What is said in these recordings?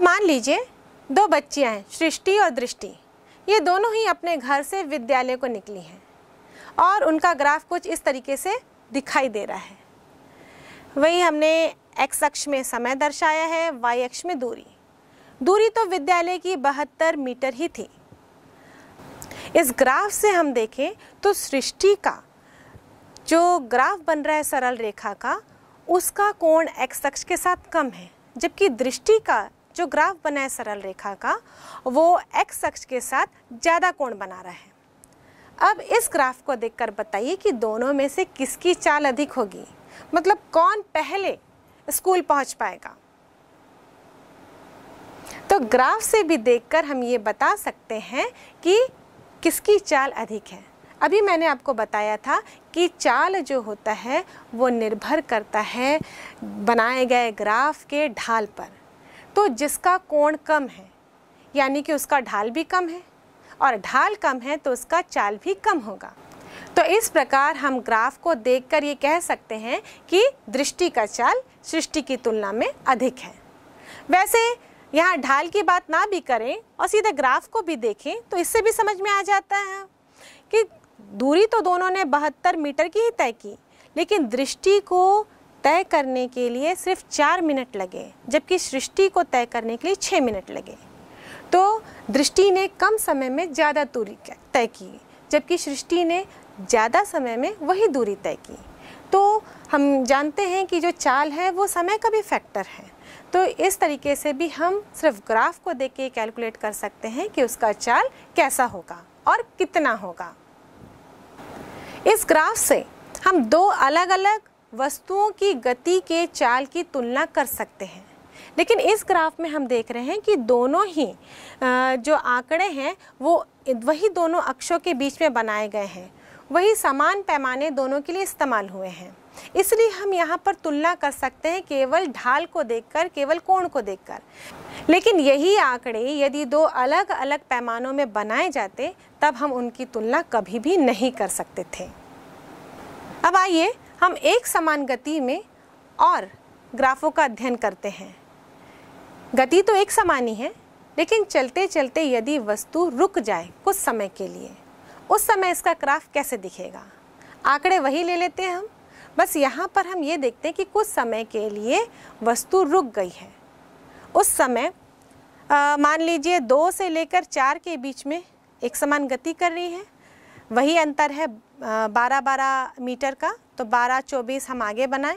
अब मान लीजिए दो बच्चियाँ हैं सृष्टि और दृष्टि ये दोनों ही अपने घर से विद्यालय को निकली हैं और उनका ग्राफ कुछ इस तरीके से दिखाई दे रहा है वही हमने एक्स अक्ष में समय दर्शाया है वाई अक्ष में दूरी दूरी तो विद्यालय की बहत्तर मीटर ही थी इस ग्राफ से हम देखें तो सृष्टि का जो ग्राफ बन रहा है सरल रेखा का उसका कोण एक्स अक्ष के साथ कम है जबकि दृष्टि का जो ग्राफ बना है सरल रेखा का वो एक्स अक्ष के साथ ज़्यादा कोण बना रहा है अब इस ग्राफ को देखकर बताइए कि दोनों में से किसकी चाल अधिक होगी मतलब कौन पहले स्कूल पहुंच पाएगा तो ग्राफ से भी देखकर हम ये बता सकते हैं कि किसकी चाल अधिक है अभी मैंने आपको बताया था कि चाल जो होता है वो निर्भर करता है बनाए गए ग्राफ के ढाल पर तो जिसका कोण कम है यानी कि उसका ढाल भी कम है और ढाल कम है तो उसका चाल भी कम होगा तो इस प्रकार हम ग्राफ को देखकर ये कह सकते हैं कि दृष्टि का चाल सृष्टि की तुलना में अधिक है वैसे यहाँ ढाल की बात ना भी करें और सीधे ग्राफ को भी देखें तो इससे भी समझ में आ जाता है कि दूरी तो दोनों ने बहत्तर मीटर की ही तय की लेकिन दृष्टि को तय करने के लिए सिर्फ चार मिनट लगे जबकि सृष्टि को तय करने के लिए छः मिनट लगे तो दृष्टि ने कम समय में ज़्यादा दूरी तय की जबकि सृष्टि ने ज़्यादा समय में वही दूरी तय की तो हम जानते हैं कि जो चाल है वो समय का भी फैक्टर है तो इस तरीके से भी हम सिर्फ ग्राफ को देख के कैलकुलेट कर सकते हैं कि उसका चाल कैसा होगा और कितना होगा इस ग्राफ से हम दो अलग अलग वस्तुओं की गति के चाल की तुलना कर सकते हैं लेकिन इस ग्राफ में हम देख रहे हैं कि दोनों ही जो आंकड़े हैं वो वही दोनों अक्षों के बीच में बनाए गए हैं वही समान पैमाने दोनों के लिए इस्तेमाल हुए हैं इसलिए हम यहाँ पर तुलना कर सकते हैं केवल ढाल को देखकर केवल कोण को देखकर लेकिन यही आंकड़े यदि दो अलग अलग पैमानों में बनाए जाते तब हम उनकी तुलना कभी भी नहीं कर सकते थे अब आइए हम एक समान गति में और ग्राफों का अध्ययन करते हैं गति तो एक समान ही है लेकिन चलते चलते यदि वस्तु रुक जाए कुछ समय के लिए उस समय इसका ग्राफ कैसे दिखेगा आंकड़े वही ले लेते हैं हम बस यहाँ पर हम ये देखते हैं कि कुछ समय के लिए वस्तु रुक गई है उस समय आ, मान लीजिए दो से लेकर चार के बीच में एक समान गति कर रही है वही अंतर है बारह बारह मीटर का तो बारह चौबीस हम आगे बनाएं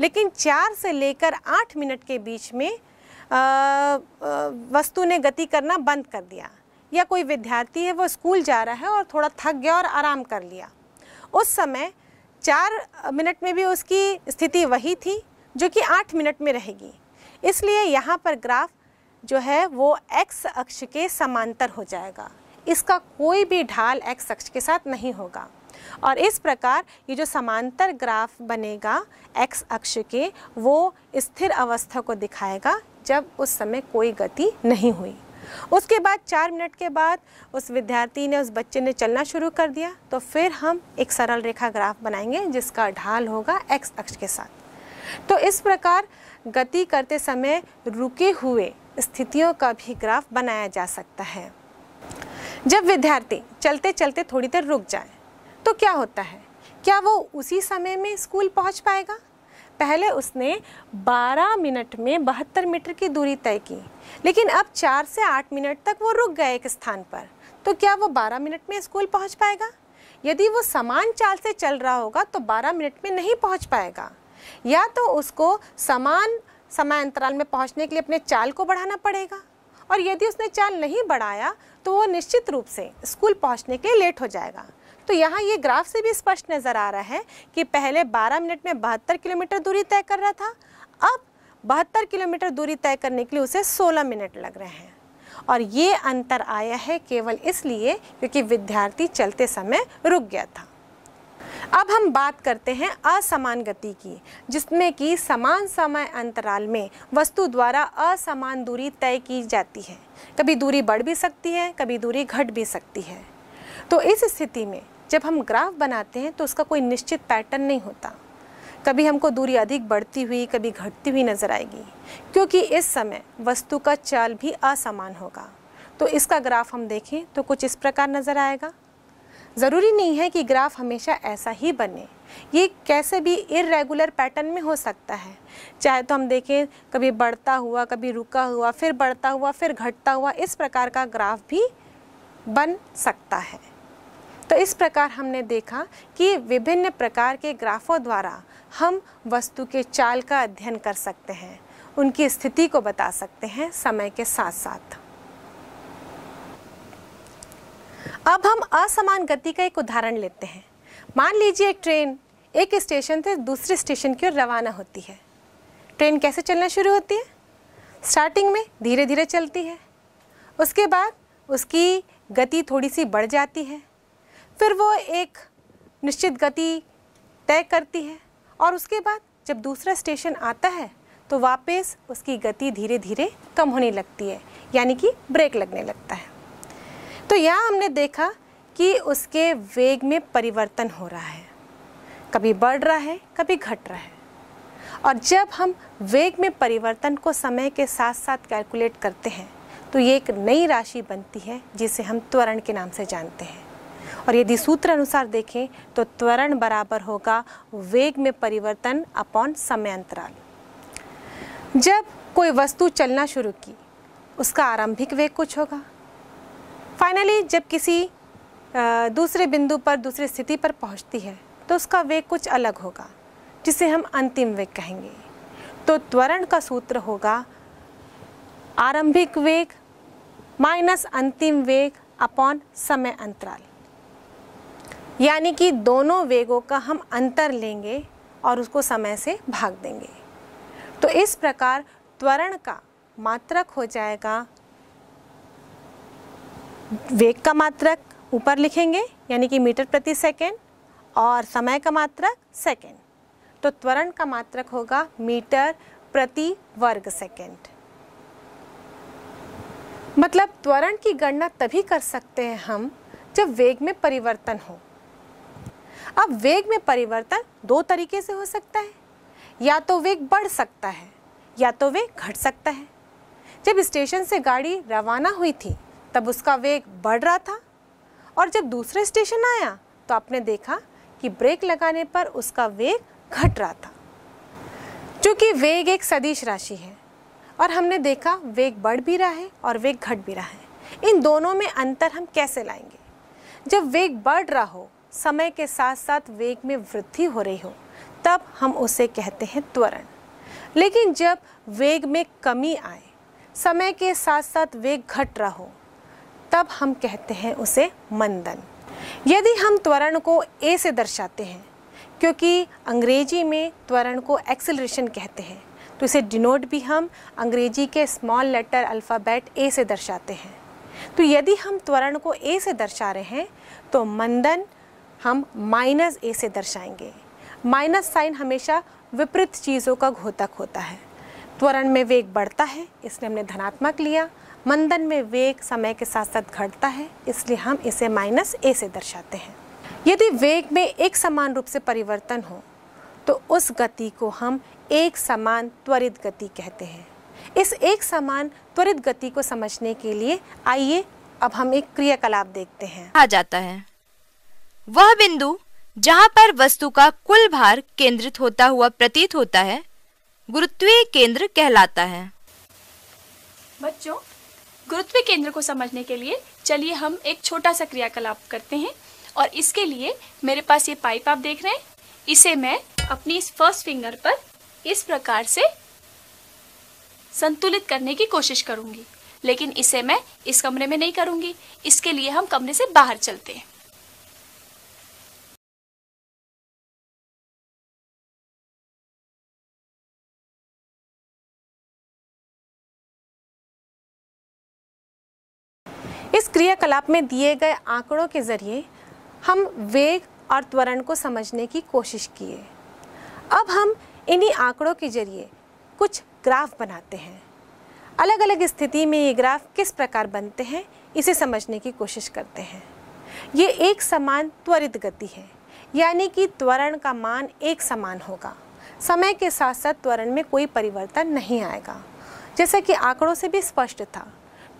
लेकिन चार से लेकर आठ मिनट के बीच में वस्तु ने गति करना बंद कर दिया या कोई विद्यार्थी है वो स्कूल जा रहा है और थोड़ा थक गया और आराम कर लिया उस समय चार मिनट में भी उसकी स्थिति वही थी जो कि आठ मिनट में रहेगी इसलिए यहाँ पर ग्राफ जो है वो एक्स अक्ष के समांतर हो जाएगा इसका कोई भी ढाल एक्स अक्ष के साथ नहीं होगा और इस प्रकार ये जो समांतर ग्राफ बनेगा एक्स अक्ष के वो स्थिर अवस्था को दिखाएगा जब उस समय कोई गति नहीं हुई उसके बाद चार मिनट के बाद उस विद्यार्थी ने उस बच्चे ने चलना शुरू कर दिया तो फिर हम एक सरल रेखा ग्राफ बनाएंगे जिसका ढाल होगा एक्स अक्ष के साथ तो इस प्रकार गति करते समय रुके हुए स्थितियों का भी ग्राफ बनाया जा सकता है जब विद्यार्थी चलते चलते थोड़ी देर रुक जाए तो क्या होता है क्या वो उसी समय में स्कूल पहुंच पाएगा पहले उसने 12 मिनट में बहत्तर मीटर की दूरी तय की लेकिन अब 4 से 8 मिनट तक वो रुक गए एक स्थान पर तो क्या वो 12 मिनट में स्कूल पहुंच पाएगा यदि वो समान चाल से चल रहा होगा तो 12 मिनट में नहीं पहुंच पाएगा या तो उसको समान समय अंतराल में पहुंचने के लिए अपने चाल को बढ़ाना पड़ेगा और यदि उसने चाल नहीं बढ़ाया तो वो निश्चित रूप से स्कूल पहुंचने के लिए लेट हो जाएगा तो यहाँ ये ग्राफ से भी स्पष्ट नज़र आ रहा है कि पहले 12 मिनट में बहत्तर किलोमीटर दूरी तय कर रहा था अब बहत्तर किलोमीटर दूरी तय करने के लिए उसे 16 मिनट लग रहे हैं और ये अंतर आया है केवल इसलिए क्योंकि विद्यार्थी चलते समय रुक गया था अब हम बात करते हैं असमान गति की जिसमें कि समान समय अंतराल में वस्तु द्वारा असमान दूरी तय की जाती है कभी दूरी बढ़ भी सकती है कभी दूरी घट भी सकती है तो इस स्थिति में जब हम ग्राफ बनाते हैं तो उसका कोई निश्चित पैटर्न नहीं होता कभी हमको दूरी अधिक बढ़ती हुई कभी घटती हुई नज़र आएगी क्योंकि इस समय वस्तु का चाल भी असमान होगा तो इसका ग्राफ हम देखें तो कुछ इस प्रकार नज़र आएगा ज़रूरी नहीं है कि ग्राफ हमेशा ऐसा ही बने ये कैसे भी इरेगुलर पैटर्न में हो सकता है चाहे तो हम देखें कभी बढ़ता हुआ कभी रुका हुआ फिर बढ़ता हुआ फिर घटता हुआ इस प्रकार का ग्राफ भी बन सकता है तो इस प्रकार हमने देखा कि विभिन्न प्रकार के ग्राफों द्वारा हम वस्तु के चाल का अध्ययन कर सकते हैं उनकी स्थिति को बता सकते हैं समय के साथ साथ अब हम असमान गति का एक उदाहरण लेते हैं मान लीजिए एक ट्रेन एक स्टेशन से दूसरे स्टेशन की ओर रवाना होती है ट्रेन कैसे चलना शुरू होती है स्टार्टिंग में धीरे धीरे चलती है उसके बाद उसकी गति थोड़ी सी बढ़ जाती है फिर वो एक निश्चित गति तय करती है और उसके बाद जब दूसरा स्टेशन आता है तो वापस उसकी गति धीरे धीरे कम होने लगती है यानी कि ब्रेक लगने लगता है तो यहाँ हमने देखा कि उसके वेग में परिवर्तन हो रहा है कभी बढ़ रहा है कभी घट रहा है और जब हम वेग में परिवर्तन को समय के साथ साथ कैलकुलेट करते हैं तो ये एक नई राशि बनती है जिसे हम त्वरण के नाम से जानते हैं और यदि सूत्र अनुसार देखें तो त्वरण बराबर होगा वेग में परिवर्तन अपॉन समय अंतराल जब कोई वस्तु चलना शुरू की उसका आरंभिक वेग कुछ होगा फाइनली जब किसी दूसरे बिंदु पर दूसरी स्थिति पर पहुंचती है तो उसका वेग कुछ अलग होगा जिसे हम अंतिम वेग कहेंगे तो त्वरण का सूत्र होगा आरंभिक वेग माइनस अंतिम वेग अपॉन समय अंतराल यानी कि दोनों वेगों का हम अंतर लेंगे और उसको समय से भाग देंगे तो इस प्रकार त्वरण का मात्रक हो जाएगा वेग का मात्रक ऊपर लिखेंगे यानी कि मीटर प्रति सेकेंड और समय का मात्रक सेकेंड तो त्वरण का मात्रक होगा मीटर प्रति वर्ग सेकेंड मतलब त्वरण की गणना तभी कर सकते हैं हम जब वेग में परिवर्तन हो अब वेग में परिवर्तन दो तरीके से हो सकता है या तो वेग बढ़ सकता है या तो वेग घट सकता है जब स्टेशन से गाड़ी रवाना हुई थी तब उसका वेग बढ़ रहा था और जब दूसरे स्टेशन आया तो आपने देखा कि ब्रेक लगाने पर उसका वेग घट रहा था क्योंकि वेग एक सदिश राशि है और हमने देखा वेग बढ़ भी रहा है और वेग घट भी रहा है इन दोनों में अंतर हम कैसे लाएंगे जब वेग बढ़ रहा हो समय के साथ साथ वेग में वृद्धि हो रही हो तब हम उसे कहते हैं त्वरण लेकिन जब वेग में कमी आए समय के साथ साथ वेग घट रहा हो तब हम कहते हैं उसे मंदन यदि हम त्वरण को ए से दर्शाते हैं क्योंकि अंग्रेजी में त्वरण को एक्सेलरेशन कहते हैं तो इसे डिनोट भी हम अंग्रेजी के स्मॉल लेटर अल्फ़ाबेट ए से दर्शाते हैं तो यदि हम त्वरण को ए से दर्शा रहे हैं तो मंदन हम माइनस ए से दर्शाएंगे माइनस साइन हमेशा विपरीत चीज़ों का घोतक होता है त्वरण में वेग बढ़ता है इसलिए हमने धनात्मक लिया मंदन में वेग समय के साथ साथ घटता है इसलिए हम इसे माइनस ए से दर्शाते हैं यदि वेग में एक समान रूप से परिवर्तन हो तो उस गति को हम एक समान त्वरित गति कहते हैं इस एक समान त्वरित गति को समझने के लिए आइए अब हम एक क्रियाकलाप देखते हैं आ जाता है वह बिंदु जहां पर वस्तु का कुल भार केंद्रित होता हुआ प्रतीत होता है गुरुत्वीय केंद्र कहलाता है बच्चों गुरुत्वीय केंद्र को समझने के लिए चलिए हम एक छोटा सा क्रियाकलाप करते हैं और इसके लिए मेरे पास ये पाइप आप देख रहे हैं इसे मैं अपनी इस फर्स्ट फिंगर पर इस प्रकार से संतुलित करने की कोशिश करूंगी लेकिन इसे मैं इस कमरे में नहीं करूंगी इसके लिए हम कमरे से बाहर चलते हैं क्रियाकलाप में दिए गए आंकड़ों के जरिए हम वेग और त्वरण को समझने की कोशिश किए अब हम इन्हीं आंकड़ों के जरिए कुछ ग्राफ बनाते हैं अलग अलग स्थिति में ये ग्राफ किस प्रकार बनते हैं इसे समझने की कोशिश करते हैं ये एक समान त्वरित गति है यानी कि त्वरण का मान एक समान होगा समय के साथ साथ त्वरण में कोई परिवर्तन नहीं आएगा जैसा कि आंकड़ों से भी स्पष्ट था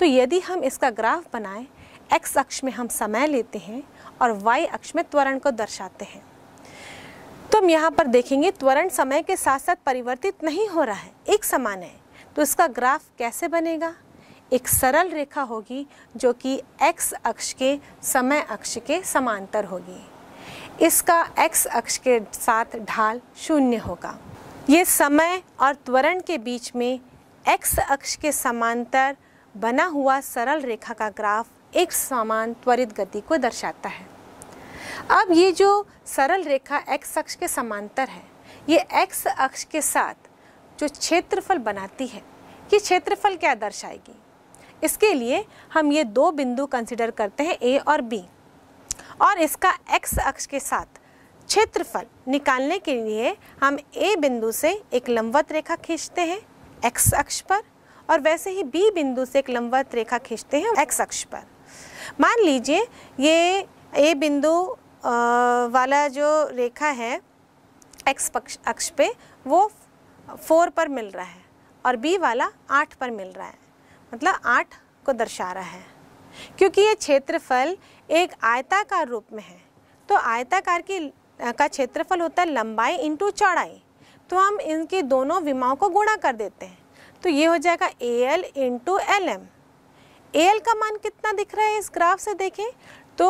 तो यदि हम इसका ग्राफ बनाएं एक्स अक्ष में हम समय लेते हैं और वाई अक्ष में त्वरण को दर्शाते हैं तो हम यहाँ पर देखेंगे त्वरण समय के साथ साथ परिवर्तित नहीं हो रहा है एक समान है तो इसका ग्राफ कैसे बनेगा एक सरल रेखा होगी जो कि x अक्ष के समय अक्ष के समांतर होगी इसका x अक्ष के साथ ढाल शून्य होगा ये समय और त्वरण के बीच में x अक्ष के समांतर बना हुआ सरल रेखा का ग्राफ एक समान त्वरित गति को दर्शाता है अब ये जो सरल रेखा एक्स अक्ष के समांतर है ये एक्स अक्ष के साथ जो क्षेत्रफल बनाती है ये क्षेत्रफल क्या दर्शाएगी इसके लिए हम ये दो बिंदु कंसिडर करते हैं ए और बी और इसका एक्स अक्ष के साथ क्षेत्रफल निकालने के लिए हम ए बिंदु से एक लंबवत रेखा खींचते हैं एक्स अक्ष पर और वैसे ही बी बिंदु से एक लंबवत रेखा खींचते हैं एक्स अक्ष पर मान लीजिए ये ए बिंदु वाला जो रेखा है एक्स पक्ष अक्ष पे वो फोर पर मिल रहा है और बी वाला आठ पर मिल रहा है मतलब आठ को दर्शा रहा है क्योंकि ये क्षेत्रफल एक आयताकार रूप में है तो आयताकार की का क्षेत्रफल होता है लंबाई इंटू चौड़ाई तो हम इनकी दोनों विमाओं को गुणा कर देते हैं तो ये हो जाएगा A L into L M A L का मान कितना दिख रहा है इस ग्राफ से देखें तो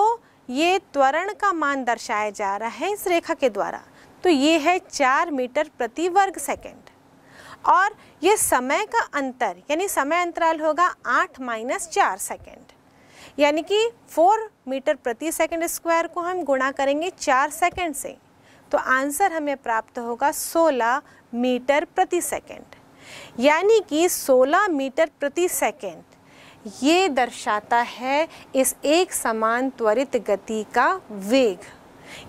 ये त्वरण का मान दर्शाया जा रहा है इस रेखा के द्वारा तो ये है चार मीटर प्रति वर्ग सेकेंड और ये समय का अंतर यानी समय अंतराल होगा आठ माइनस चार सेकेंड यानी कि फोर मीटर प्रति सेकेंड स्क्वायर को हम गुणा करेंगे चार सेकेंड से तो आंसर हमें प्राप्त होगा सोलह मीटर प्रति सेकेंड यानी कि 16 मीटर प्रति सेकेंड ये दर्शाता है इस एक समान त्वरित गति का वेग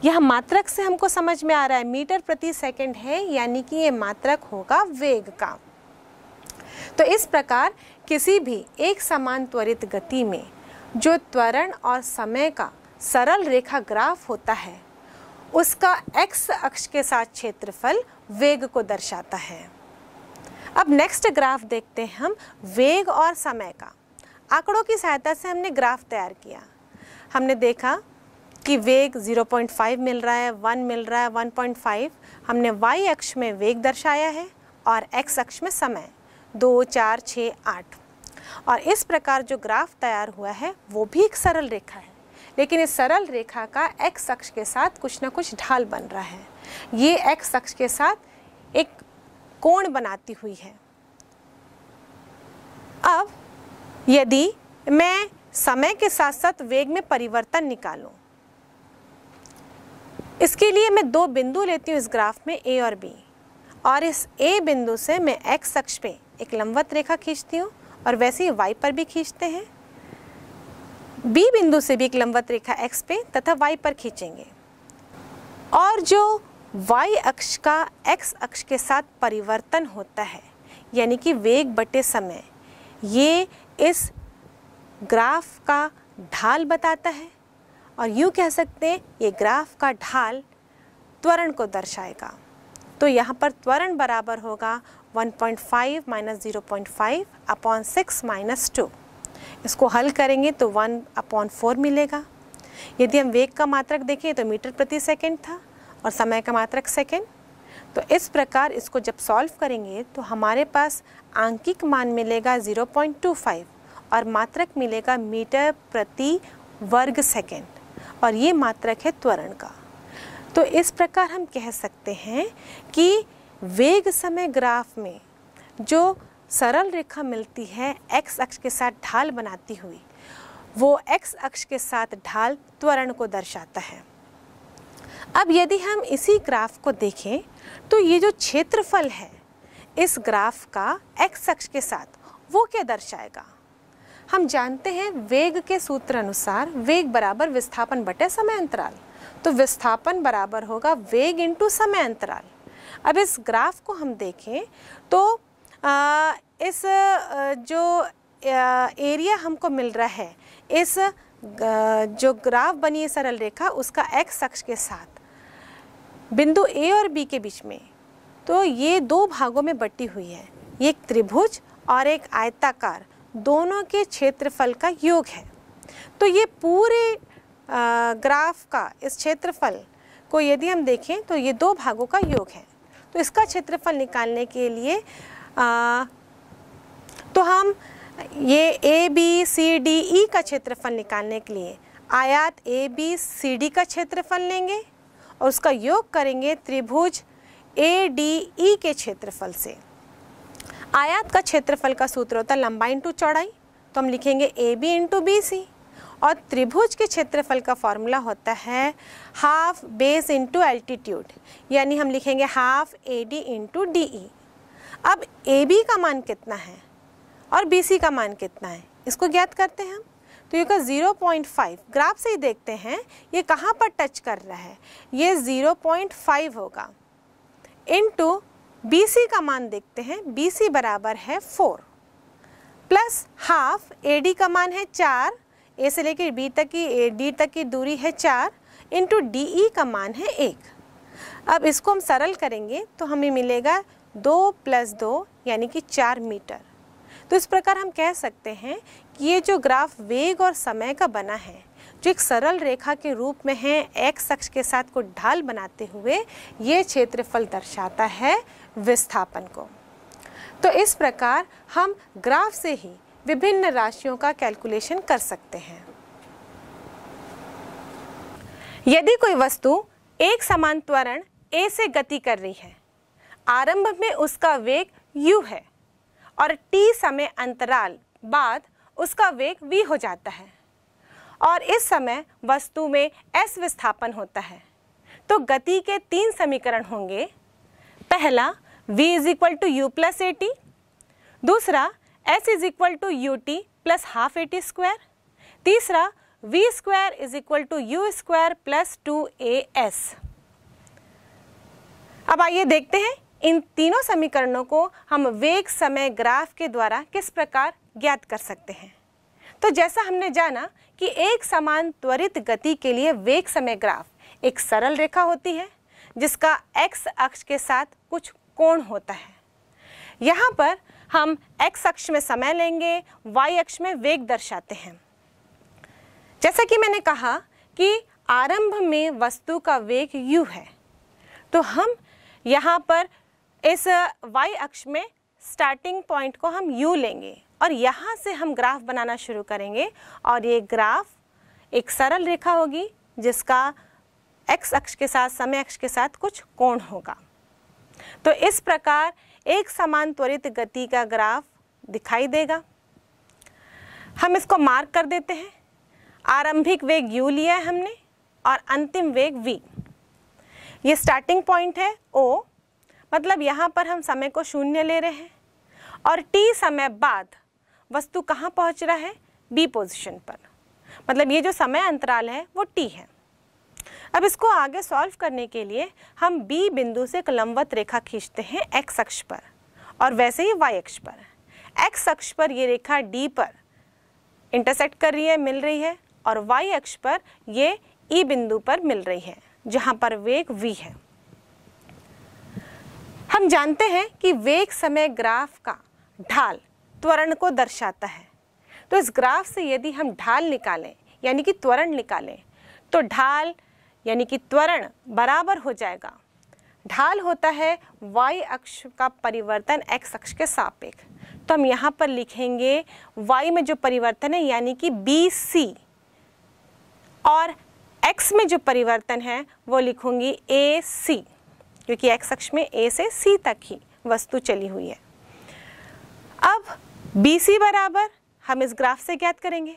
यह मात्रक से हमको समझ में आ रहा है मीटर प्रति सेकेंड है यानी कि यह मात्रक होगा वेग का तो इस प्रकार किसी भी एक समान त्वरित गति में जो त्वरण और समय का सरल रेखा ग्राफ होता है उसका एक्स अक्ष के साथ क्षेत्रफल वेग को दर्शाता है अब नेक्स्ट ग्राफ देखते हैं हम वेग और समय का आंकड़ों की सहायता से हमने ग्राफ तैयार किया हमने देखा कि वेग 0.5 मिल रहा है 1 मिल रहा है 1.5 हमने y अक्ष में वेग दर्शाया है और x अक्ष में समय दो चार छः आठ और इस प्रकार जो ग्राफ तैयार हुआ है वो भी एक सरल रेखा है लेकिन इस सरल रेखा का x अक्ष के साथ कुछ ना कुछ ढाल बन रहा है ये x अक्ष के साथ एक कोण बनाती हुई है अब यदि मैं समय के साथ साथ वेग में परिवर्तन निकालूं, इसके लिए मैं दो बिंदु लेती हूँ इस ग्राफ में ए और बी और इस ए बिंदु से मैं एक्स अक्ष पे एक लंबवत रेखा खींचती हूँ और वैसे ही वाई पर भी खींचते हैं बी बिंदु से भी एक लंबवत रेखा एक्स पे तथा वाई पर खींचेंगे और जो y अक्ष का x अक्ष के साथ परिवर्तन होता है यानी कि वेग बटे समय ये इस ग्राफ का ढाल बताता है और यूँ कह सकते हैं ये ग्राफ का ढाल त्वरण को दर्शाएगा तो यहाँ पर त्वरण बराबर होगा 1.5 minus zero point five upon six minus two इसको हल करेंगे तो 1 अपॉन फोर मिलेगा यदि हम वेग का मात्रक देखें तो मीटर प्रति सेकंड था और समय का मात्रक सेकेंड तो इस प्रकार इसको जब सॉल्व करेंगे तो हमारे पास आंकिक मान मिलेगा 0.25 और मात्रक मिलेगा मीटर प्रति वर्ग सेकेंड और ये मात्रक है त्वरण का तो इस प्रकार हम कह सकते हैं कि वेग समय ग्राफ में जो सरल रेखा मिलती है एक्स अक्ष के साथ ढाल बनाती हुई वो एक्स अक्ष के साथ ढाल त्वरण को दर्शाता है अब यदि हम इसी ग्राफ को देखें तो ये जो क्षेत्रफल है इस ग्राफ का एक्स अक्ष के साथ वो क्या दर्शाएगा हम जानते हैं वेग के सूत्र अनुसार वेग बराबर विस्थापन बटे समय अंतराल तो विस्थापन बराबर होगा वेग इंटू समय अंतराल अब इस ग्राफ को हम देखें तो आ, इस जो एरिया हमको मिल रहा है इस जो ग्राफ बनी है सरल रेखा उसका एक्स अक्ष के साथ बिंदु ए और बी के बीच में तो ये दो भागों में बटी हुई है एक त्रिभुज और एक आयताकार दोनों के क्षेत्रफल का योग है तो ये पूरे ग्राफ का इस क्षेत्रफल को यदि हम देखें तो ये दो भागों का योग है तो इसका क्षेत्रफल निकालने के लिए आ, तो हम ये A B C D E का क्षेत्रफल निकालने के लिए आयात ए बी सी डी का क्षेत्रफल लेंगे और उसका योग करेंगे त्रिभुज ए डी ई के क्षेत्रफल से आयात का क्षेत्रफल का सूत्र होता है लंबाई इंटू चौड़ाई तो हम लिखेंगे A B into B C और त्रिभुज के क्षेत्रफल का फॉर्मूला होता है हाफ बेस इंटू एल्टीट्यूड यानी हम लिखेंगे half A D into D E अब ए बी का मान कितना है और बी सी का मान कितना है इसको ज्ञात करते हैं हम तो ये का 0.5 ग्राफ से ही देखते हैं ये कहाँ पर टच कर रहा है ये 0.5 होगा इनटू BC का मान देखते हैं BC बराबर है 4 प्लस हाफ AD का मान है 4 ए से लेकर बी तक की ए डी तक की दूरी है चार इंटू डी ई का मान है एक अब इसको हम सरल करेंगे तो हमें मिलेगा दो प्लस दो यानी कि चार मीटर तो इस प्रकार हम कह सकते हैं ये जो ग्राफ वेग और समय का बना है जो एक सरल रेखा के रूप में है एक्स अक्ष के साथ को ढाल बनाते हुए ये क्षेत्रफल दर्शाता है विस्थापन को तो इस प्रकार हम ग्राफ से ही विभिन्न राशियों का कैलकुलेशन कर सकते हैं यदि कोई वस्तु एक समान त्वरण ए से गति कर रही है आरंभ में उसका वेग यू है और टी समय अंतराल बाद उसका वेग v हो जाता है और इस समय वस्तु में s विस्थापन होता है तो गति के तीन समीकरण होंगे पहला v is equal to u plus a t दूसरा s is equal to u t plus half a t square तीसरा v square is equal to u square plus two a s अब आइए देखते हैं इन तीनों समीकरणों को हम वेग समय ग्राफ के द्वारा किस प्रकार ज्ञात कर सकते हैं तो जैसा हमने जाना कि एक समान त्वरित गति के लिए वेग समय ग्राफ एक सरल रेखा होती है जिसका एक्स अक्ष के साथ कुछ कोण होता है यहाँ पर हम एक्स अक्ष में समय लेंगे वाई अक्ष में वेग दर्शाते हैं जैसा कि मैंने कहा कि आरंभ में वस्तु का वेग u है तो हम यहाँ पर इस y अक्ष में स्टार्टिंग पॉइंट को हम u लेंगे और यहाँ से हम ग्राफ बनाना शुरू करेंगे और ये ग्राफ एक सरल रेखा होगी जिसका एक्स अक्ष के साथ समय अक्ष के साथ कुछ कोण होगा तो इस प्रकार एक समान त्वरित गति का ग्राफ दिखाई देगा हम इसको मार्क कर देते हैं आरंभिक वेग यू लिया है हमने और अंतिम वेग वी ये स्टार्टिंग पॉइंट है ओ मतलब यहाँ पर हम समय को शून्य ले रहे हैं और टी समय बाद वस्तु कहाँ पहुँच रहा है बी पोजिशन पर मतलब ये जो समय अंतराल है वो टी है अब इसको आगे सॉल्व करने के लिए हम बी बिंदु से एक लंबवत रेखा खींचते हैं एक्स अक्ष पर और वैसे ही वाई अक्ष पर एक्स अक्ष पर ये रेखा डी पर इंटरसेक्ट कर रही है मिल रही है और वाई अक्ष पर ये ई e बिंदु पर मिल रही है जहाँ पर वेग वी है हम जानते हैं कि वेग समय ग्राफ का ढाल त्वरण को दर्शाता है तो इस ग्राफ से यदि हम ढाल निकालें यानी कि त्वरण निकालें तो ढाल यानी कि त्वरण बराबर हो जाएगा ढाल होता है y अक्ष का परिवर्तन x अक्ष के सापेक्ष तो हम यहाँ पर लिखेंगे y में जो परिवर्तन है यानी कि बी सी और x में जो परिवर्तन है वो लिखूंगी ए सी क्योंकि x अक्ष में a से c तक ही वस्तु चली हुई है अब बी सी बराबर हम इस ग्राफ से ज्ञात करेंगे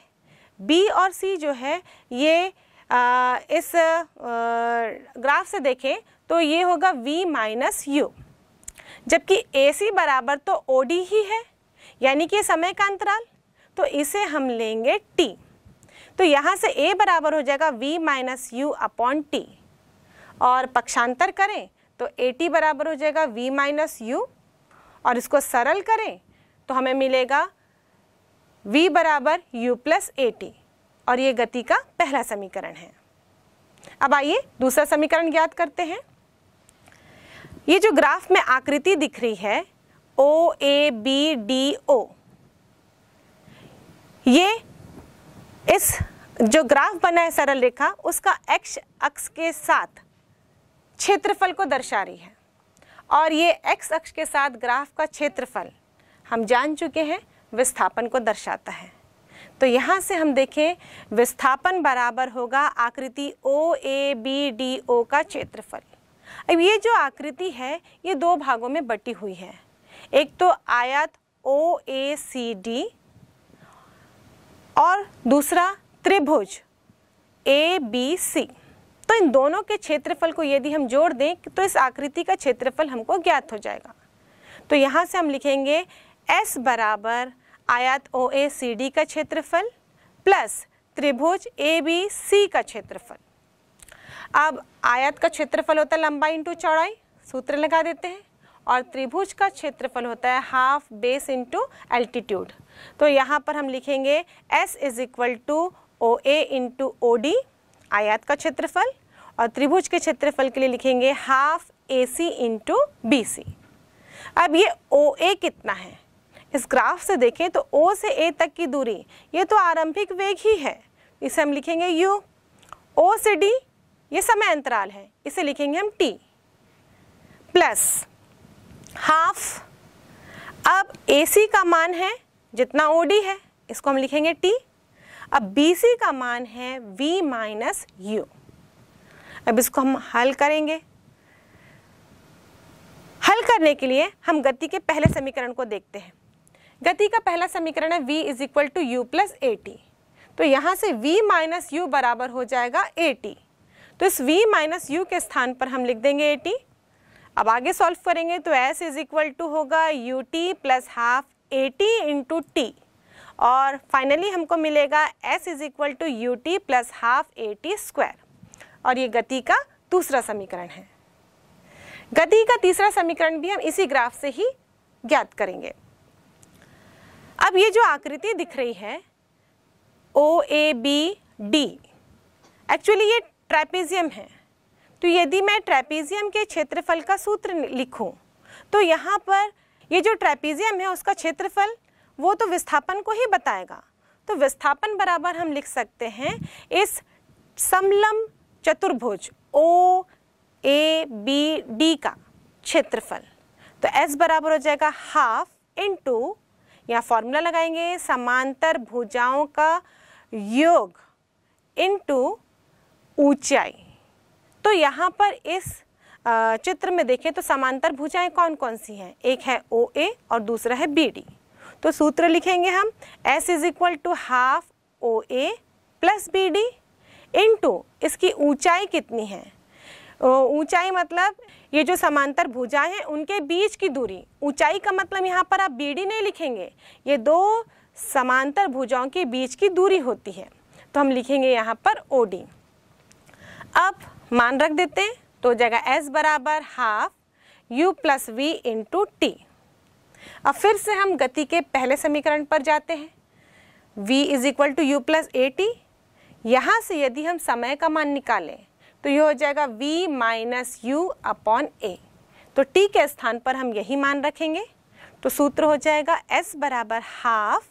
बी और सी जो है ये आ, इस आ, ग्राफ से देखें तो ये होगा v माइनस यू जबकि ए सी बराबर तो ओ डी ही है यानी कि समय का अंतराल तो इसे हम लेंगे t तो यहाँ से a बराबर हो जाएगा v minus u upon t और पक्षांतर करें तो ए टी बराबर हो जाएगा v माइनस यू और इसको सरल करें तो हमें मिलेगा v बराबर यू प्लस ए और ये गति का पहला समीकरण है अब आइए दूसरा समीकरण ज्ञात करते हैं ये जो ग्राफ में आकृति दिख रही है O A B D O ये इस जो ग्राफ बना है सरल रेखा उसका एक्स अक्ष के साथ क्षेत्रफल को दर्शा रही है और ये एक्स अक्ष के साथ ग्राफ का क्षेत्रफल हम जान चुके हैं विस्थापन को दर्शाता है तो यहाँ से हम देखें विस्थापन बराबर होगा आकृति ओ ए बी डी ओ का क्षेत्रफल अब ये जो आकृति है ये दो भागों में बटी हुई है एक तो आयत ओ ए सी डी और दूसरा त्रिभुज ए बी सी तो इन दोनों के क्षेत्रफल को यदि हम जोड़ दें तो इस आकृति का क्षेत्रफल हमको ज्ञात हो जाएगा तो यहाँ से हम लिखेंगे एस बराबर आयत ओ ए सी डी का क्षेत्रफल प्लस त्रिभुज ए बी सी का क्षेत्रफल अब आयत का क्षेत्रफल होता है लंबाई इंटू चौड़ाई सूत्र लगा देते हैं और त्रिभुज का क्षेत्रफल होता है हाफ बेस इंटू एल्टीट्यूड तो यहाँ पर हम लिखेंगे s is equal to O A into O D आयात का क्षेत्रफल और त्रिभुज के क्षेत्रफल के लिए लिखेंगे half A C into B C अब ये ओ ए कितना है इस ग्राफ से देखें तो ओ से ए तक की दूरी ये तो आरंभिक वेग ही है इसे हम लिखेंगे यू ओ से डी ये समय अंतराल है इसे लिखेंगे हम टी प्लस हाफ अब ए सी का मान है जितना ओ डी है इसको हम लिखेंगे टी अब बी सी का मान है वी माइनस यू अब इसको हम हल करेंगे हल करने के लिए हम गति के पहले समीकरण को देखते हैं गति का पहला समीकरण है v is equal to u plus a t तो यहाँ से v माइनस यू बराबर हो जाएगा ए टी तो इस v माइनस यू के स्थान पर हम लिख देंगे ए टी अब आगे सॉल्व करेंगे तो s इज इक्वल टू होगा u t plus half a t into t और फाइनली हमको मिलेगा s is equal to u t plus half a t square और ये गति का दूसरा समीकरण है गति का तीसरा समीकरण भी हम इसी ग्राफ से ही ज्ञात करेंगे अब ये जो आकृति दिख रही है O A B D actually ये ट्रैपेजियम है तो यदि मैं ट्रैपेजियम के क्षेत्रफल का सूत्र लिखूं तो यहाँ पर ये जो ट्रैपेजियम है उसका क्षेत्रफल वो तो विस्थापन को ही बताएगा तो विस्थापन बराबर हम लिख सकते हैं इस समलम चतुर्भुज ओ ए बी डी का क्षेत्रफल तो एस बराबर हो जाएगा हाफ इंटू यहाँ फॉर्मूला लगाएंगे समांतर भुजाओं का योग इनटू ऊंचाई तो यहाँ पर इस चित्र में देखें तो समांतर भुजाएं कौन कौन सी हैं एक है ओ ए और दूसरा है बी डी तो सूत्र लिखेंगे हम s is equal to half O A plus B D into इसकी ऊंचाई कितनी है ऊंचाई मतलब ये जो समांतर भुजा हैं उनके बीच की दूरी ऊंचाई का मतलब यहाँ पर आप बी नहीं लिखेंगे ये दो समांतर भुजाओं के बीच की दूरी होती है तो हम लिखेंगे यहाँ पर ओ अब मान रख देते हैं तो जगह एस बराबर half u plus v into t अब फिर से हम गति के पहले समीकरण पर जाते हैं v is equal to u plus a t यहाँ से यदि हम समय का मान निकालें तो ये हो जाएगा v minus u upon a तो t के स्थान पर हम यही मान रखेंगे तो सूत्र हो जाएगा s बराबर half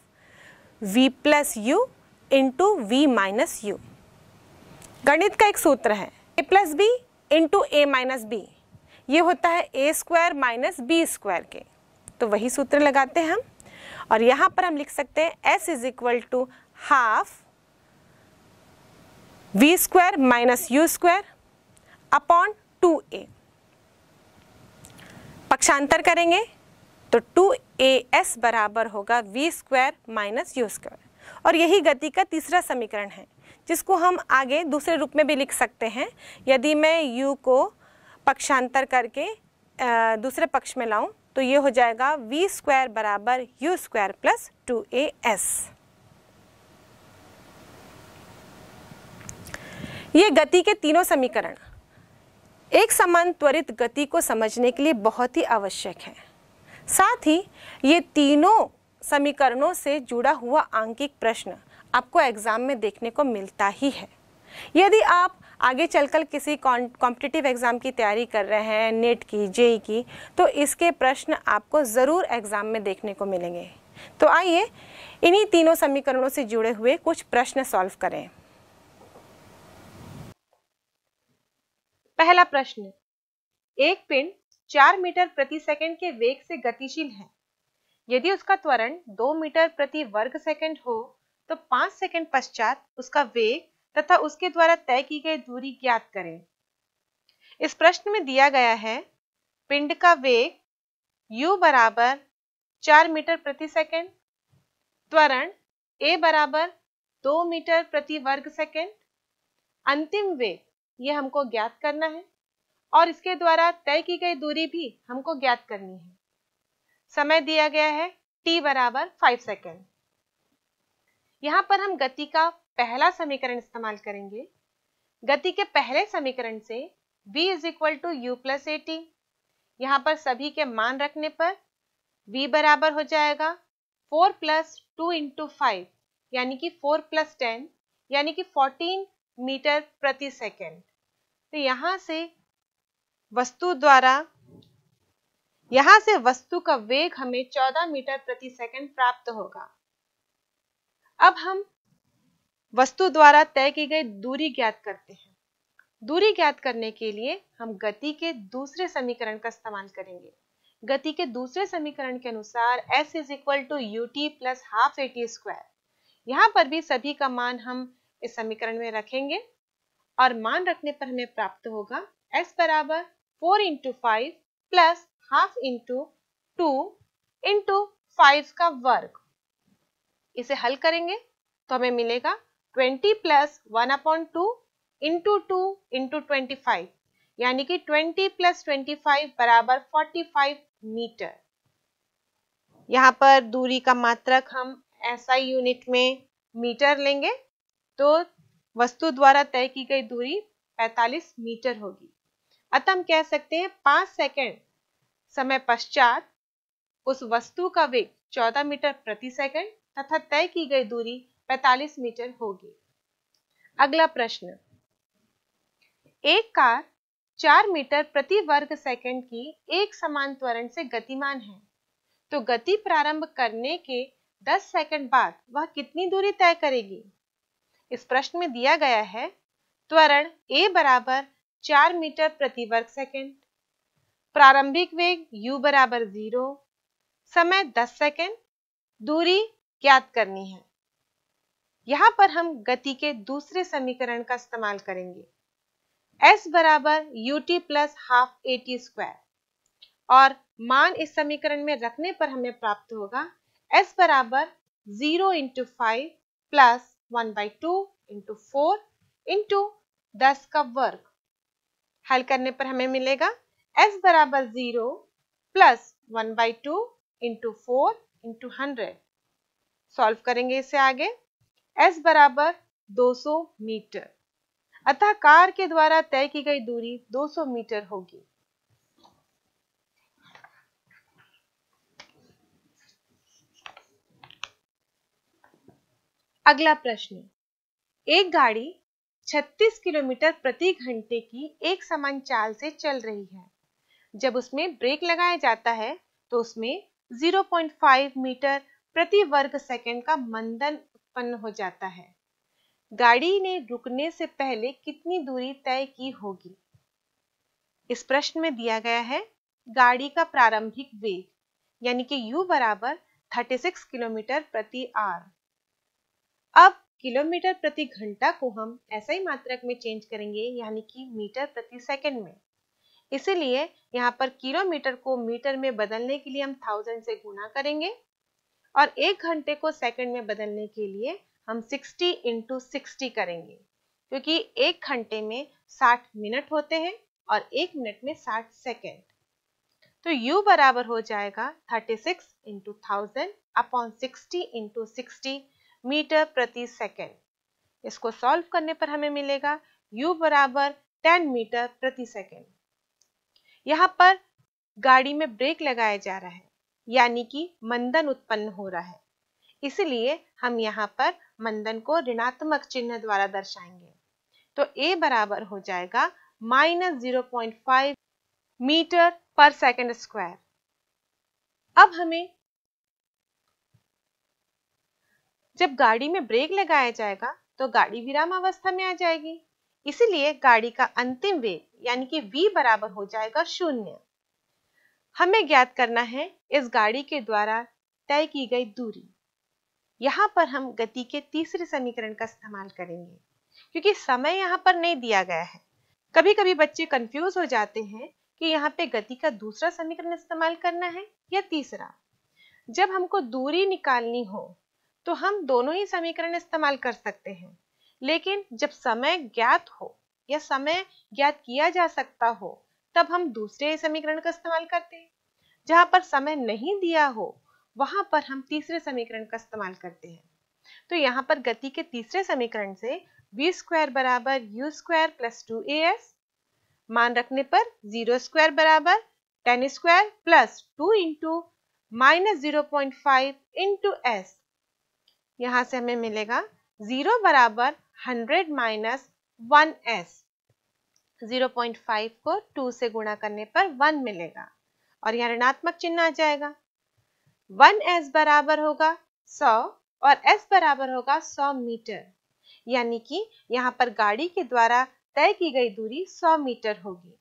v plus u into v minus u गणित का एक सूत्र है a plus b into a minus b ये होता है a square minus b square के तो वही सूत्र लगाते हैं हम और यहाँ पर हम लिख सकते हैं s is equal to half v square minus u square upon two a पक्षांतर करेंगे तो टू ए एस बराबर होगा v square minus u square और यही गति का तीसरा समीकरण है जिसको हम आगे दूसरे रूप में भी लिख सकते हैं यदि मैं u को पक्षांतर करके दूसरे पक्ष में लाऊं तो ये हो जाएगा v स्क्वायर बराबर u square plus two a s ये गति के तीनों समीकरण एक समान त्वरित गति को समझने के लिए बहुत ही आवश्यक है साथ ही ये तीनों समीकरणों से जुड़ा हुआ आंकिक प्रश्न आपको एग्ज़ाम में देखने को मिलता ही है यदि आप आगे चलकर किसी कॉम्पिटिटिव एग्ज़ाम की तैयारी कर रहे हैं नेट की जेई की तो इसके प्रश्न आपको ज़रूर एग्ज़ाम में देखने को मिलेंगे तो आइए इन्हीं तीनों समीकरणों से जुड़े हुए कुछ प्रश्न सॉल्व करें पहला प्रश्न एक पिंड चार मीटर प्रति सेकंड के वेग से गतिशील है यदि उसका त्वरण दो मीटर प्रति वर्ग सेकंड हो तो पांच सेकंड पश्चात उसका वेग तथा उसके द्वारा तय की गई दूरी ज्ञात करें इस प्रश्न में दिया गया है पिंड का वेग u बराबर चार मीटर प्रति सेकंड त्वरण a बराबर दो मीटर प्रति वर्ग सेकंड अंतिम वेग ये हमको ज्ञात करना है और इसके द्वारा तय की गई दूरी भी हमको ज्ञात करनी है समय दिया गया है t बराबर फाइव सेकेंड यहाँ पर हम गति का पहला समीकरण इस्तेमाल करेंगे गति के पहले समीकरण से v is equal to u plus a t यहाँ पर सभी के मान रखने पर v बराबर हो जाएगा four plus two into five यानी कि फोर प्लस टेन यानी कि फोर्टीन मीटर प्रति सेकेंड तो यहां से वस्तु द्वारा यहां से वस्तु का वेग हमें 14 मीटर प्रति सेकेंड प्राप्त होगा अब हम वस्तु द्वारा तय की गई दूरी ज्ञात करते हैं दूरी ज्ञात करने के लिए हम गति के दूसरे समीकरण का इस्तेमाल करेंगे गति के दूसरे समीकरण के अनुसार s is equal to u t plus half a t square यहाँ पर भी सभी का मान हम इस समीकरण में रखेंगे और मान रखने पर हमें प्राप्त होगा s बराबर four into five plus half into two into five का वर्ग इसे हल करेंगे तो हमें मिलेगा twenty plus one upon two into two into twenty five यानी कि ट्वेंटी प्लस ट्वेंटी फाइव बराबर फोर्टी फाइव मीटर यहाँ पर दूरी का मात्रक हम एसआई यूनिट में मीटर लेंगे तो वस्तु द्वारा तय की गई दूरी 45 मीटर होगी अतः हम कह सकते हैं पांच सेकंड समय पश्चात उस वस्तु का वेग 14 मीटर प्रति सेकंड तथा तय की गई दूरी 45 मीटर होगी अगला प्रश्न एक कार चार मीटर प्रति वर्ग सेकंड की एक समान त्वरण से गतिमान है तो गति प्रारंभ करने के 10 सेकंड बाद वह कितनी दूरी तय करेगी इस प्रश्न में दिया गया है त्वरण ए बराबर चार मीटर प्रति वर्ग सेकेंड प्रारंभिक वेग u बराबर जीरो समय दस सेकेंड दूरी ज्ञात करनी है यहाँ पर हम गति के दूसरे समीकरण का इस्तेमाल करेंगे s बराबर u t plus half a t square और मान इस समीकरण में रखने पर हमें प्राप्त होगा s बराबर zero into five plus one by two into four into दस का वर्ग हल करने पर हमें मिलेगा s बराबर zero plus one by two into four into hundred solve करेंगे इसे आगे s बराबर 200 मीटर अतः कार के द्वारा तय की गई दूरी 200 मीटर होगी अगला प्रश्न एक गाड़ी 36 किलोमीटर प्रति घंटे की एक समान चाल से चल रही है जब उसमें ब्रेक लगाया जाता है तो उसमें 0.5 मीटर प्रति वर्ग सेकंड का मंदन उत्पन्न हो जाता है गाड़ी ने रुकने से पहले कितनी दूरी तय की होगी इस प्रश्न में दिया गया है गाड़ी का प्रारंभिक वेग यानी कि u बराबर 36 किलोमीटर प्रति आवर अब किलोमीटर प्रति घंटा को हम ऐसा ही मात्रक में चेंज करेंगे यानी कि मीटर प्रति सेकंड में इसीलिए यहाँ पर किलोमीटर को मीटर में बदलने के लिए हम थाउजेंड से गुना करेंगे और एक घंटे को सेकंड में बदलने के लिए हम सिक्सटी इंटू सिक्सटी करेंगे क्योंकि एक घंटे में साठ मिनट होते हैं और एक मिनट में साठ सेकेंड तो u बराबर हो जाएगा 36 six into thousand upon sixty into sixty metre प्रति सेकेंड इसको सॉल्व करने पर हमें मिलेगा u बराबर 10 मीटर प्रति सेकेंड यहाँ पर गाड़ी में ब्रेक लगाया जा रहा है यानी कि मंदन उत्पन्न हो रहा है इसलिए हम यहाँ पर मंदन को ऋणात्मक चिन्ह द्वारा दर्शाएंगे तो a बराबर हो जाएगा minus zero point five metre पर सेकेंड स्क्वायर अब हमें जब गाड़ी में ब्रेक लगाया जाएगा तो गाड़ी विराम अवस्था में आ जाएगी इसलिए गाड़ी का अंतिम वेग यानी कि v बराबर हो जाएगा शून्य हमें ज्ञात करना है इस गाड़ी के द्वारा तय की गई दूरी यहाँ पर हम गति के तीसरे समीकरण का इस्तेमाल करेंगे क्योंकि समय यहाँ पर नहीं दिया गया है कभी कभी बच्चे कंफ्यूज हो जाते हैं कि यहाँ पे गति का दूसरा समीकरण इस्तेमाल करना है या तीसरा जब हमको दूरी निकालनी हो तो हम दोनों ही समीकरण इस्तेमाल कर सकते हैं लेकिन जब समय ज्ञात हो या समय ज्ञात किया जा सकता हो तब हम दूसरे समीकरण का इस्तेमाल करते हैं जहां पर समय नहीं दिया हो वहां पर हम तीसरे समीकरण का इस्तेमाल करते हैं तो यहाँ पर गति के तीसरे समीकरण से वी स्क्वायर बराबर u square plus two a s मान रखने पर जीरो स्क्वायर बराबर ten square plus two into minus zero point five into s यहाँ से हमें मिलेगा जीरो बराबर hundred minus one s zero point five को टू से गुणा करने पर वन मिलेगा और यहाँ ऋणात्मक चिन्ह आ जाएगा वन एस बराबर होगा सौ और एस बराबर होगा सौ मीटर यानी कि यहाँ पर गाड़ी के द्वारा तय की गई दूरी सौ मीटर होगी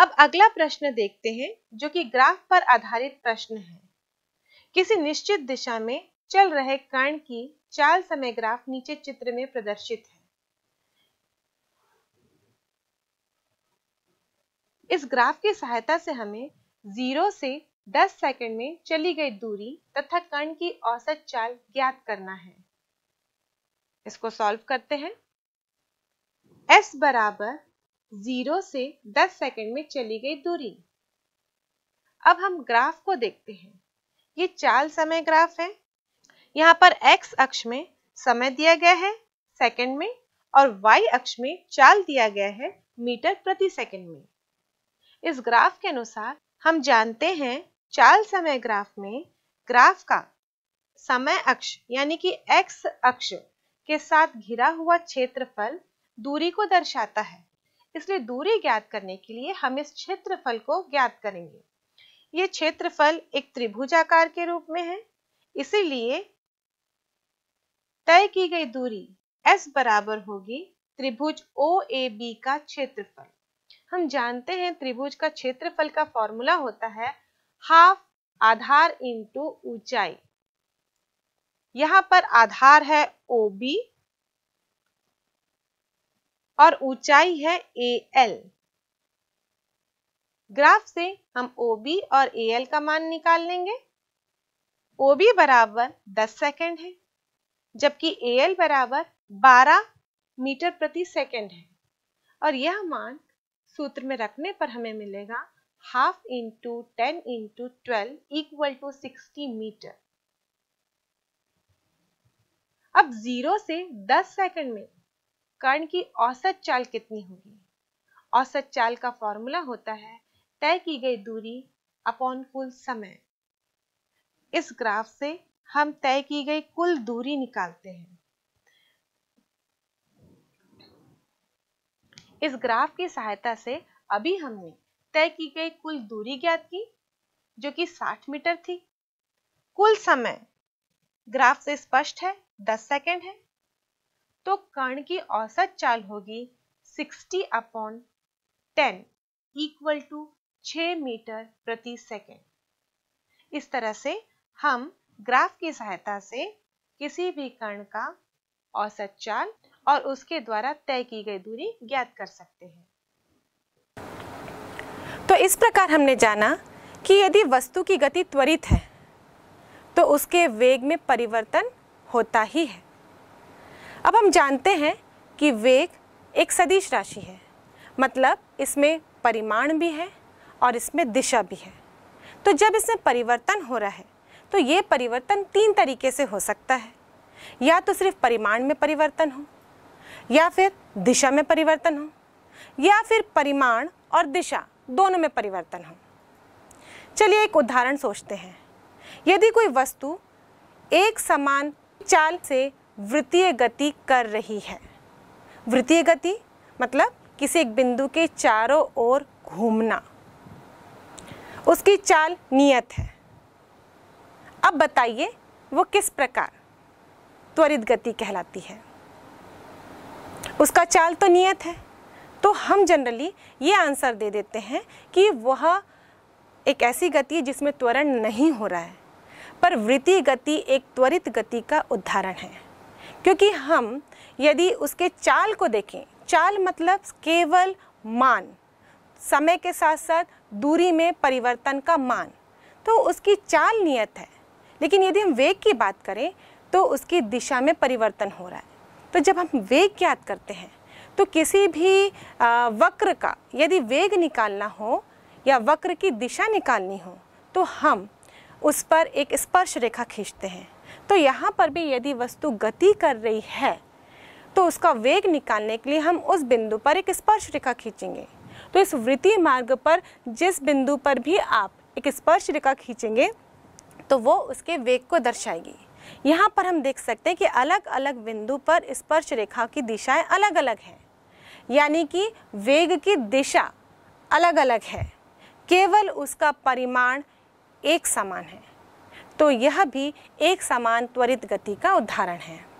अब अगला प्रश्न देखते हैं जो कि ग्राफ पर आधारित प्रश्न है किसी निश्चित दिशा में चल रहे कर्ण की चाल समय ग्राफ नीचे चित्र में प्रदर्शित है इस ग्राफ की सहायता से हमें जीरो से दस सेकंड में चली गई दूरी तथा कर्ण की औसत चाल ज्ञात करना है इसको सॉल्व करते हैं एस बराबर जीरो से दस सेकंड में चली गई दूरी अब हम ग्राफ को देखते हैं ये चाल समय ग्राफ है यहाँ पर x अक्ष में समय दिया गया है सेकंड में और y अक्ष में चाल दिया गया है मीटर प्रति सेकंड में इस ग्राफ के अनुसार हम जानते हैं चाल समय ग्राफ में ग्राफ का समय अक्ष यानी कि x अक्ष के साथ घिरा हुआ क्षेत्रफल दूरी को दर्शाता है इसलिए दूरी ज्ञात करने के लिए हम इस क्षेत्रफल को ज्ञात करेंगे ये क्षेत्रफल एक त्रिभुजाकार के रूप में है इसीलिए तय की गई दूरी s बराबर होगी त्रिभुज ओ ए बी का क्षेत्रफल हम जानते हैं त्रिभुज का क्षेत्रफल का फॉर्मूला होता है हाफ आधार इंटू ऊंचाई यहाँ पर आधार है ओ बी और ऊंचाई है ए एल ग्राफ से हम ओ बी और ए एल का मान निकाल लेंगे ओ बी बराबर दस सेकेंड है जबकि ए एल बराबर बारह मीटर प्रति सेकेंड है और यह मान सूत्र में रखने पर हमें मिलेगा half into ten into twelve equal to sixty metre अब जीरो से दस सेकंड में कर्ण की औसत चाल कितनी होगी औसत चाल का फॉर्मूला होता है तय की गई दूरी अपॉन कुल समय इस ग्राफ से हम तय की गई कुल दूरी निकालते हैं इस ग्राफ की सहायता से अभी हमने तय की गई कुल दूरी ज्ञात की जो कि 60 मीटर थी कुल समय ग्राफ से स्पष्ट है 10 सेकेंड है तो कर्ण की औसत चाल होगी 60 अपॉन 10 इक्वल टू 6 मीटर प्रति सेकेंड इस तरह से हम ग्राफ की सहायता से किसी भी कण का औसत चाल और उसके द्वारा तय की गई दूरी ज्ञात कर सकते हैं तो इस प्रकार हमने जाना कि यदि वस्तु की गति त्वरित है तो उसके वेग में परिवर्तन होता ही है अब हम जानते हैं कि वेग एक सदिश राशि है मतलब इसमें परिमाण भी है और इसमें दिशा भी है तो जब इसमें परिवर्तन हो रहा है तो ये परिवर्तन तीन तरीके से हो सकता है या तो सिर्फ परिमाण में परिवर्तन हो या फिर दिशा में परिवर्तन हो या फिर परिमाण और दिशा दोनों में परिवर्तन हो चलिए एक उदाहरण सोचते हैं यदि कोई वस्तु एक समान चाल से वृत्तीय गति कर रही है वृत्तीय गति मतलब किसी एक बिंदु के चारों ओर घूमना उसकी चाल नियत है अब बताइए वो किस प्रकार त्वरित गति कहलाती है उसका चाल तो नियत है तो हम जनरली ये आंसर दे देते हैं कि वह एक ऐसी गति है जिसमें त्वरण नहीं हो रहा है पर वृत्ति गति एक त्वरित गति का उदाहरण है क्योंकि हम यदि उसके चाल को देखें चाल मतलब केवल मान समय के साथ साथ दूरी में परिवर्तन का मान तो उसकी चाल नियत है लेकिन यदि हम वेग की बात करें तो उसकी दिशा में परिवर्तन हो रहा है तो जब हम वेग ज्ञात करते हैं तो किसी भी वक्र का यदि वेग निकालना हो या वक्र की दिशा निकालनी हो तो हम उस पर एक स्पर्श रेखा खींचते हैं तो यहाँ पर भी यदि वस्तु गति कर रही है तो उसका वेग निकालने के लिए हम उस बिंदु पर एक स्पर्श रेखा खींचेंगे तो इस वृत्तीय मार्ग पर जिस बिंदु पर भी आप एक स्पर्श रेखा खींचेंगे तो वो उसके वेग को दर्शाएगी यहाँ पर हम देख सकते हैं कि अलग अलग बिंदु पर स्पर्श रेखा की दिशाएं अलग अलग हैं यानी कि वेग की दिशा अलग अलग है केवल उसका परिमाण एक समान है तो यह भी एक समान त्वरित गति का उदाहरण है